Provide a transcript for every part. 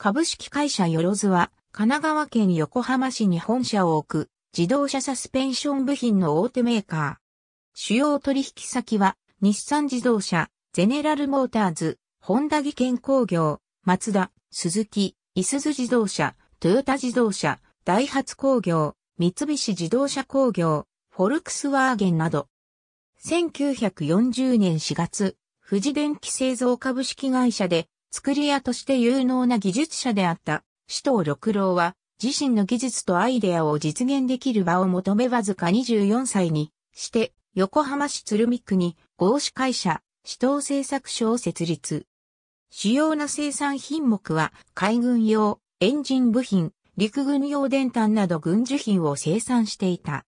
株式会社よろずは、神奈川県横浜市に本社を置く、自動車サスペンション部品の大手メーカー。主要取引先は、日産自動車、ゼネラルモーターズ、ホンダ技研工業、マツダ、スズキ、イスズ自動車、トヨタ自動車、ダイハツ工業、三菱自動車工業、フォルクスワーゲンなど。1940年4月、富士電機製造株式会社で作り屋として有能な技術者であった首藤六郎は自身の技術とアイデアを実現できる場を求めわずか24歳にして横浜市鶴見区に合資会社首藤製作所を設立。主要な生産品目は海軍用、エンジン部品、陸軍用電炭など軍需品を生産していた。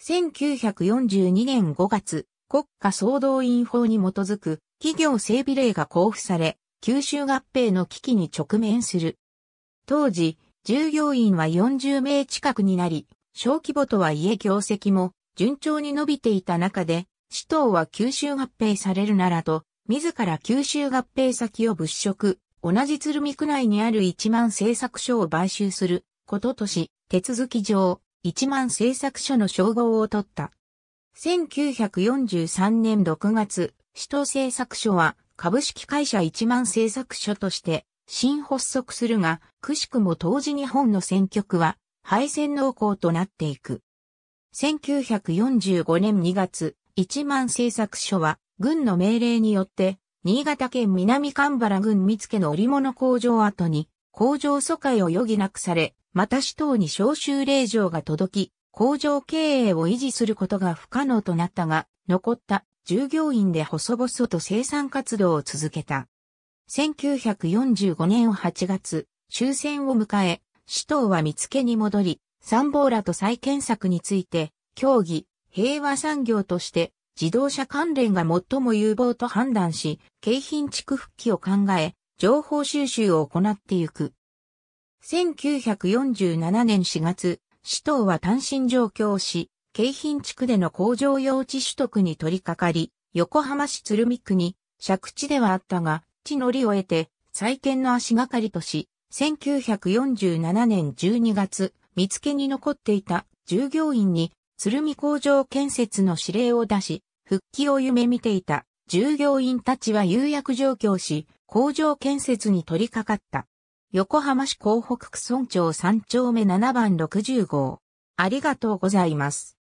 1942年5月、国家総動員法に基づく企業整備令が交付され、九州合併の危機に直面する。当時、従業員は40名近くになり、小規模とはいえ業績も順調に伸びていた中で、市党は九州合併されるならと、自ら九州合併先を物色、同じ鶴見区内にある一万製作所を買収する、こととし、手続き上、一万製作所の称号を取った。1943年6月、首都製作所は、株式会社一万製作所として新発足するが、くしくも当時日本の選挙区は敗戦濃厚となっていく。1945年2月、一万製作所は軍の命令によって新潟県南神原郡三家の織物工場跡に工場疎開を余儀なくされ、また市等に招集令状が届き、工場経営を維持することが不可能となったが、残った従業員で細々と生産活動を続けた。1945年8月、終戦を迎え、首都は見つけに戻り、参謀らと再建策について、協議、平和産業として、自動車関連が最も有望と判断し、京浜地区復帰を考え、情報収集を行ってゆく。1947年4月、首都は単身上京し、京浜地区での工場用地取得に取り掛かり、横浜市鶴見区に借地ではあったが、地の利を得て再建の足がかりとし、1947年12月、見つけに残っていた従業員に鶴見工場建設の指令を出し、復帰を夢見ていた従業員たちは有役状況し、工場建設に取り掛かった。横浜市港北区村長3丁目7番60号。ありがとうございます。